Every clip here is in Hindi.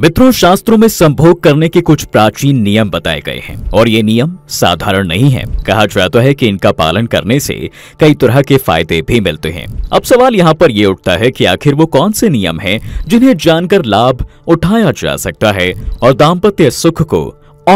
मित्रों शास्त्रों में संभोग करने के कुछ प्राचीन नियम बताए गए हैं और ये नियम साधारण नहीं है कहा जाता है कि इनका पालन करने से कई तरह के फायदे भी मिलते हैं अब सवाल यहाँ पर ये उठता है कि आखिर वो कौन से नियम हैं जिन्हें जानकर लाभ उठाया जा सकता है और दाम्पत्य सुख को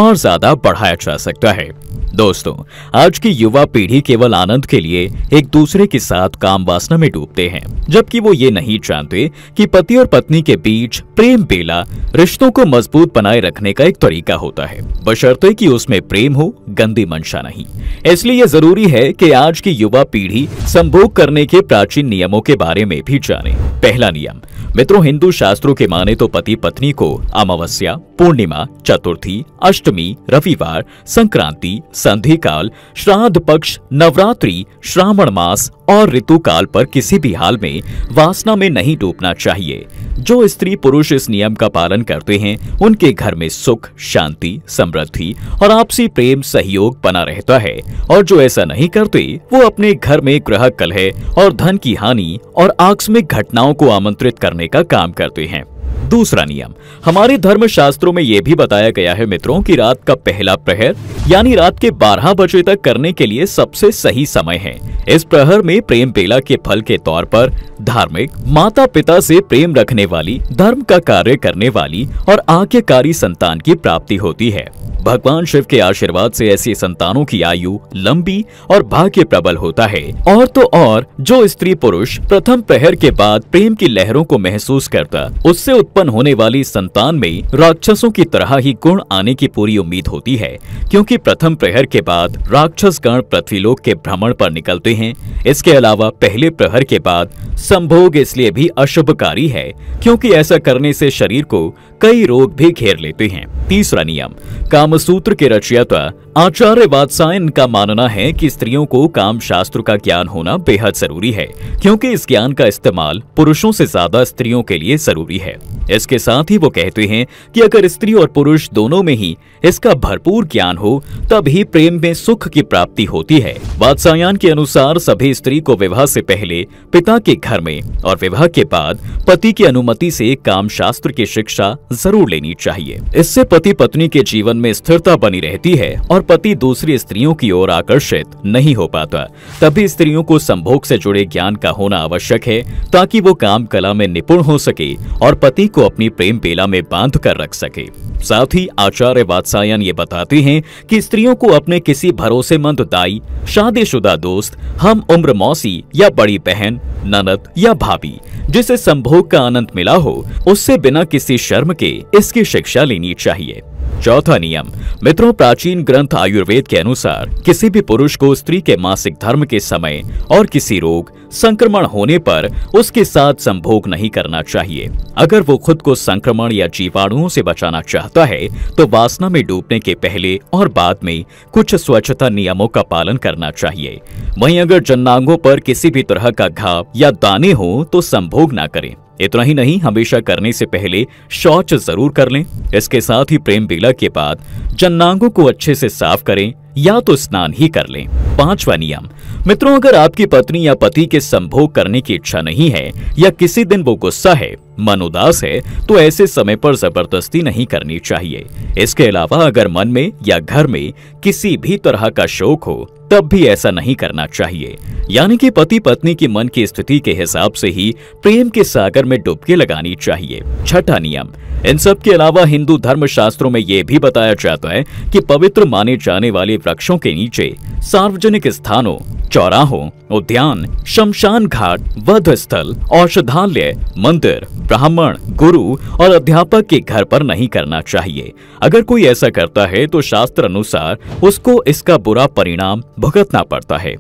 और ज्यादा बढ़ाया जा सकता है दोस्तों आज की युवा पीढ़ी केवल आनंद के लिए एक दूसरे के साथ काम वासना में डूबते हैं जबकि वो ये नहीं जानते कि पति और पत्नी के बीच प्रेम बेला रिश्तों को मजबूत बनाए रखने का एक तरीका होता है बशर्ते कि उसमें प्रेम हो गंदी मंशा नहीं इसलिए यह जरूरी है कि आज की युवा पीढ़ी संभोग करने के प्राचीन नियमों के बारे में भी जाने पहला नियम मित्रों हिंदू शास्त्रों के माने तो पति पत्नी को अमावस्या पूर्णिमा चतुर्थी अष्टमी रविवार संक्रांति संधि काल श्राद्ध पक्ष नवरात्रि श्रावण मास और ऋतु काल पर किसी भी हाल में वासना में नहीं डूबना चाहिए जो स्त्री पुरुष इस नियम का पालन करते हैं उनके घर में सुख शांति समृद्धि और आपसी प्रेम सहयोग बना रहता है और जो ऐसा नहीं करते वो अपने घर में ग्रह कलह और धन की हानि और आकस्मिक घटनाओं को आमंत्रित करने का काम करती हैं दूसरा नियम हमारे धर्म शास्त्रों में यह भी बताया गया है मित्रों कि रात का पहला प्रहर यानी रात के 12 बजे तक करने के लिए सबसे सही समय है इस प्रहर में प्रेम बेला के फल के तौर पर धार्मिक माता पिता से प्रेम रखने वाली धर्म का कार्य करने वाली और आज्ञाकारी संतान की प्राप्ति होती है भगवान शिव के आशीर्वाद से ऐसी संतानों की आयु लंबी और भाग्य प्रबल होता है और तो और जो स्त्री पुरुष प्रथम पहर के बाद प्रेम की लहरों को महसूस करता उससे उत्पन्न होने वाली संतान में राक्षसों की तरह ही गुण आने की पूरी उम्मीद होती है क्योंकि प्रथम प्रहर के बाद राक्षस गण पृथ्वीलोक के भ्रमण पर निकलते हैं इसके अलावा पहले प्रहर के बाद संभोग इसलिए भी अशुभकारी है क्योंकि ऐसा करने से शरीर को कई रोग भी घेर लेते हैं तीसरा नियम कामसूत्र के रचयिता आचार्य वात्सायन का मानना है कि स्त्रियों को काम शास्त्र का ज्ञान होना बेहद जरूरी है क्योंकि इस ज्ञान का इस्तेमाल पुरुषों से ज्यादा स्त्रियों के लिए जरूरी है इसके साथ ही वो कहते हैं कि अगर स्त्री और पुरुष दोनों में ही इसका भरपूर ज्ञान हो तब ही प्रेम में सुख की प्राप्ति होती है वात्सायन के अनुसार सभी स्त्री को विवाह से पहले पिता के घर में और विवाह के बाद पति की अनुमति से काम शास्त्र की शिक्षा जरूर लेनी चाहिए इससे पति पत्नी के जीवन में स्थिरता बनी रहती है और पति दूसरी स्त्रियों की ओर आकर्षित नहीं हो पाता तभी स्त्रियों को संभोग से जुड़े ज्ञान का होना आवश्यक है ताकि वो काम कला में निपुण हो सके और पति पति को अपनी प्रेम बेला में बांध कर रख सके साथ ही आचार्य वात्सायन ये बताते हैं कि स्त्रियों को अपने किसी भरोसेमंद दाई शादीशुदा दोस्त हम उम्र मौसी या बड़ी बहन ननद या भाभी जिसे संभोग का आनंद मिला हो उससे बिना किसी शर्म के इसकी शिक्षा लेनी चाहिए चौथा नियम मित्रों प्राचीन ग्रंथ आयुर्वेद के अनुसार किसी भी पुरुष को स्त्री के मासिक धर्म के समय और किसी रोग संक्रमण होने पर उसके साथ संभोग नहीं करना चाहिए अगर वो खुद को संक्रमण या जीवाणुओं से बचाना चाहता है तो वासना में डूबने के पहले और बाद में कुछ स्वच्छता नियमों का पालन करना चाहिए वहीं अगर जन्नांगों पर किसी भी तरह का घाव या दाने हो तो संभोग ना करें इतना ही नहीं हमेशा करने से पहले शौच जरूर कर लें इसके साथ ही प्रेम बेला के बाद जन्नांगों को अच्छे से साफ करें या तो स्नान ही कर लें पांचवा नियम मित्रों अगर आपकी पत्नी या पति के संभोग करने की इच्छा नहीं है या किसी दिन वो गुस्सा है मन उदास है तो ऐसे समय पर जबरदस्ती नहीं करनी चाहिए इसके अलावा अगर मन में या घर में किसी भी तरह का शोक हो तब भी ऐसा नहीं करना चाहिए यानी कि पति पत्नी की मन की स्थिति के हिसाब से ही प्रेम के सागर में डुबकी लगानी चाहिए छठा नियम इन सब के अलावा हिंदू धर्म शास्त्रों में ये भी बताया जाता है कि पवित्र माने जाने वाले वृक्षों के नीचे सार्वजनिक स्थानों चौराहों उद्यान शमशान घाट वध स्थल औषधालय मंदिर ब्राह्मण गुरु और अध्यापक के घर पर नहीं करना चाहिए अगर कोई ऐसा करता है तो शास्त्र अनुसार उसको इसका बुरा परिणाम भुगतना पड़ता है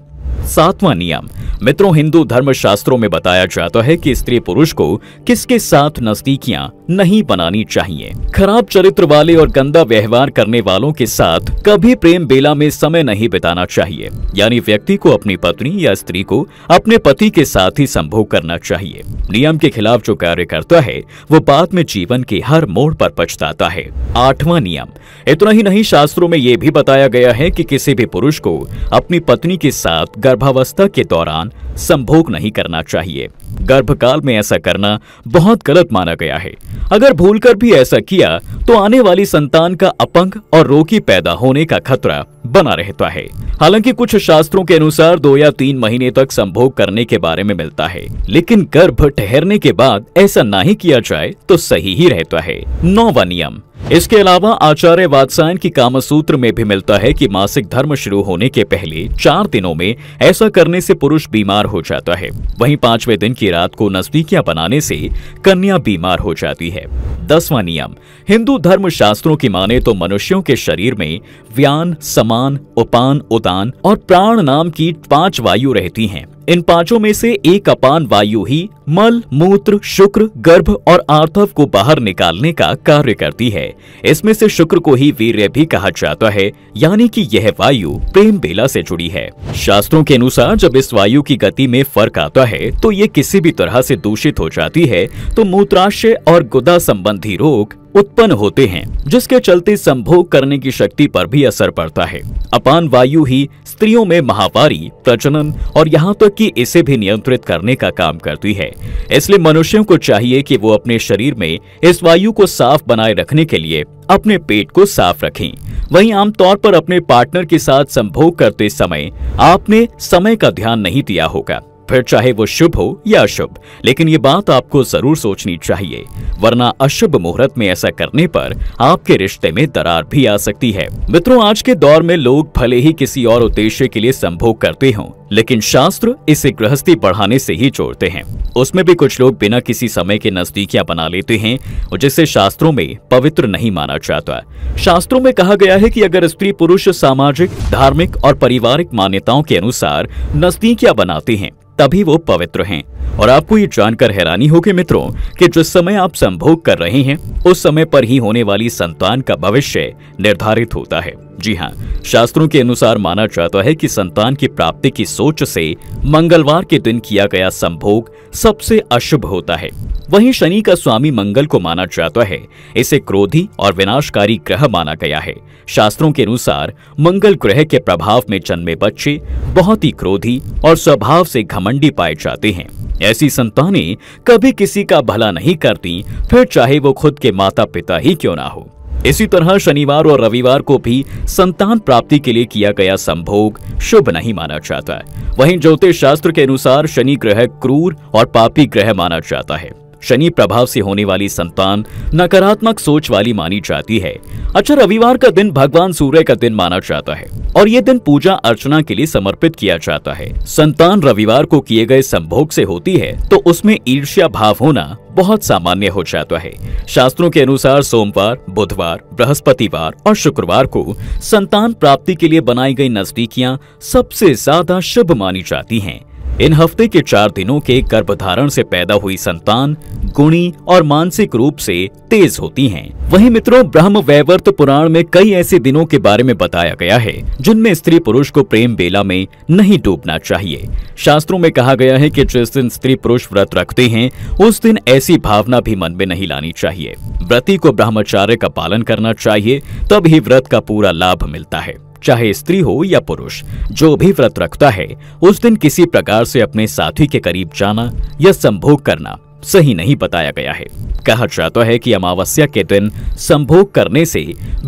सातवां नियम मित्रों हिंदू धर्म शास्त्रों में बताया जाता है कि स्त्री पुरुष को किसके साथ नजदीकियां नहीं बनानी चाहिए खराब चरित्र वाले और गंदा व्यवहार करने वालों के साथ कभी प्रेम बेला में समय नहीं बिताना चाहिए यानी व्यक्ति को अपनी पत्नी या स्त्री को अपने पति के साथ ही संभोग करना चाहिए नियम के खिलाफ जो कार्य करता है वो बाद में जीवन के हर मोड़ पर पछताता है आठवां नियम इतना ही नहीं शास्त्रों में ये भी बताया गया है कि किसी भी पुरुष को अपनी पत्नी के साथ गर्भ गर्भावस्था के दौरान संभोग नहीं करना चाहिए गर्भकाल में ऐसा करना बहुत गलत माना गया है अगर भूलकर भी ऐसा किया तो आने वाली संतान का अपंग और रोगी पैदा होने का खतरा बना रहता है हालांकि कुछ शास्त्रों के अनुसार दो या तीन महीने तक संभोग करने के बारे में मिलता है लेकिन गर्भ ठहरने के बाद ऐसा ना ही किया जाए तो सही ही रहता है नौवा नियम इसके अलावा आचार्य वात्सायन की कामसूत्र में भी मिलता है कि मासिक धर्म शुरू होने के पहले चार दिनों में ऐसा करने से पुरुष बीमार हो जाता है वहीं पांचवें दिन की रात को नजदीकियां बनाने से कन्या बीमार हो जाती है दसवां नियम हिंदू धर्म शास्त्रों की माने तो मनुष्यों के शरीर में व्यान समान प्राण उपान उदान और प्राण नाम की पांच वायु रहती हैं। इन पांचों में से एक अपान वायु ही मल मूत्र शुक्र गर्भ और आर्थव को बाहर निकालने का कार्य करती है इसमें से शुक्र को ही वीर्य भी कहा जाता है यानी कि यह वायु प्रेम बेला से जुड़ी है शास्त्रों के अनुसार जब इस वायु की गति में फर्क आता है तो ये किसी भी तरह से दूषित हो जाती है तो मूत्राशय और गुदा संबंधी रोग उत्पन्न होते हैं जिसके चलते संभोग करने की शक्ति पर भी असर पड़ता है अपान वायु ही स्त्रियों में महावारी प्रजनन और यहाँ तक कि इसे भी नियंत्रित करने का काम करती है इसलिए मनुष्यों को चाहिए कि वो अपने शरीर में इस वायु को साफ बनाए रखने के लिए अपने पेट को साफ रखें वहीं आमतौर पर अपने पार्टनर के साथ संभोग करते समय आपने समय का ध्यान नहीं दिया होगा फिर चाहे वो शुभ हो या अशुभ लेकिन ये बात आपको जरूर सोचनी चाहिए वरना अशुभ मुहूर्त में ऐसा करने पर आपके रिश्ते में दरार भी आ सकती है मित्रों आज के दौर में लोग भले ही किसी और उद्देश्य के लिए संभोग करते हों लेकिन शास्त्र इसे गृहस्थी बढ़ाने से ही जोड़ते हैं उसमें भी कुछ लोग बिना किसी समय के नजदीकियां बना लेते हैं जिसे शास्त्रों में पवित्र नहीं माना जाता शास्त्रों में कहा गया है कि अगर स्त्री पुरुष सामाजिक धार्मिक और पारिवारिक मान्यताओं के अनुसार नजदीकियां बनाते हैं तभी वो पवित्र हैं और आपको ये जानकर हैरानी होगी मित्रों कि जिस समय आप संभोग कर रहे हैं उस समय पर ही होने वाली संतान का भविष्य निर्धारित होता है जी हाँ शास्त्रों के अनुसार माना जाता है कि संतान की प्राप्ति की सोच से मंगलवार के दिन किया गया संभोग सबसे अशुभ होता है वहीं शनि का स्वामी मंगल को माना जाता है इसे क्रोधी और विनाशकारी ग्रह माना गया है शास्त्रों के अनुसार मंगल ग्रह के प्रभाव में जन्मे बच्चे बहुत ही क्रोधी और स्वभाव से घमंडी पाए जाते हैं ऐसी संतानें कभी किसी का भला नहीं करती फिर चाहे वो खुद के माता पिता ही क्यों ना हो इसी तरह शनिवार और रविवार को भी संतान प्राप्ति के लिए किया गया संभोग शुभ नहीं माना जाता वहीं ज्योतिष शास्त्र के अनुसार शनि ग्रह क्रूर और पापी ग्रह माना जाता है शनि प्रभाव से होने वाली संतान नकारात्मक सोच वाली मानी जाती है अच्छा रविवार का दिन भगवान सूर्य का दिन माना जाता है और ये दिन पूजा अर्चना के लिए समर्पित किया जाता है संतान रविवार को किए गए संभोग से होती है तो उसमें ईर्ष्या भाव होना बहुत सामान्य हो जाता है शास्त्रों के अनुसार सोमवार बुधवार बृहस्पतिवार और शुक्रवार को संतान प्राप्ति के लिए बनाई गई नजदीकियाँ सबसे ज्यादा शुभ मानी जाती है इन हफ्ते के चार दिनों के गर्भधारण से पैदा हुई संतान गुणी और मानसिक रूप से तेज होती हैं। वहीं मित्रों ब्रह्म वैवर्त पुराण में कई ऐसे दिनों के बारे में बताया गया है जिनमें स्त्री पुरुष को प्रेम बेला में नहीं डूबना चाहिए शास्त्रों में कहा गया है कि जिस दिन स्त्री पुरुष व्रत रखते हैं उस दिन ऐसी भावना भी मन में नहीं लानी चाहिए व्रती को ब्रह्मचार्य का पालन करना चाहिए तब ही व्रत का पूरा लाभ मिलता है चाहे स्त्री हो या पुरुष जो भी व्रत रखता है उस दिन किसी प्रकार से अपने साथी के करीब जाना या संभोग करना सही नहीं बताया गया है कहा जाता है कि अमावस्या के दिन संभोग करने से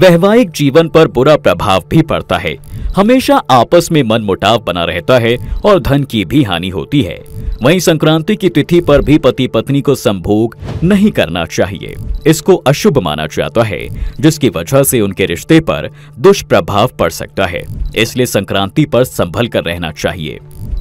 वैवाहिक जीवन पर बुरा प्रभाव भी पड़ता है हमेशा आपस में मन मुटाव बना रहता है और धन की भी हानि होती है वहीं संक्रांति की तिथि पर भी पति पत्नी को संभोग नहीं करना चाहिए इसको अशुभ माना जाता है जिसकी वजह से उनके रिश्ते पर दुष्प्रभाव पड़ सकता है इसलिए संक्रांति पर संभल कर रहना चाहिए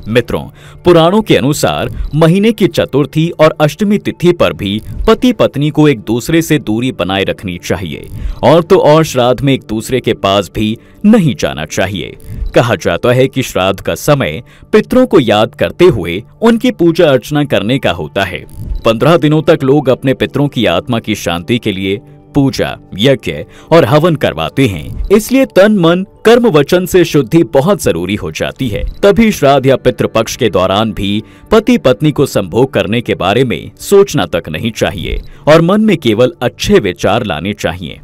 मित्रों पुराणों के अनुसार महीने की चतुर्थी और अष्टमी तिथि पर भी पति पत्नी को एक दूसरे से दूरी बनाए रखनी चाहिए और तो और श्राद्ध में एक दूसरे के पास भी नहीं जाना चाहिए कहा जाता है कि श्राद्ध का समय पितरों को याद करते हुए उनकी पूजा अर्चना करने का होता है पंद्रह दिनों तक लोग अपने पितरों की आत्मा की शांति के लिए पूजा यज्ञ और हवन करवाते हैं इसलिए तन मन कर्म वचन से शुद्धि बहुत जरूरी हो जाती है तभी श्राद्ध या पितृपक्ष के दौरान भी पति पत्नी को संभोग करने के बारे में सोचना तक नहीं चाहिए और मन में केवल अच्छे विचार लाने चाहिए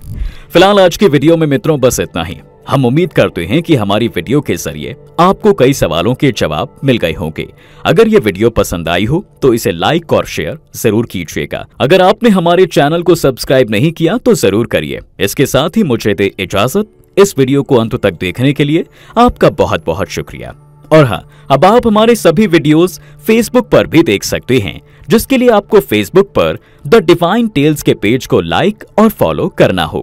फिलहाल आज के वीडियो में मित्रों बस इतना ही हम उम्मीद करते हैं कि हमारी वीडियो के जरिए आपको कई सवालों के जवाब मिल गए होंगे अगर ये वीडियो पसंद आई हो तो इसे लाइक और शेयर जरूर कीजिएगा अगर आपने हमारे चैनल को सब्सक्राइब नहीं किया तो जरूर करिए इसके साथ ही मुझे दे इजाजत इस वीडियो को अंत तक देखने के लिए आपका बहुत बहुत शुक्रिया और हाँ अब आप हमारे सभी वीडियोस फेसबुक पर भी देख सकते हैं जिसके लिए आपको फेसबुक पर द डिवाइन टेल्स के पेज को लाइक और फॉलो करना होगा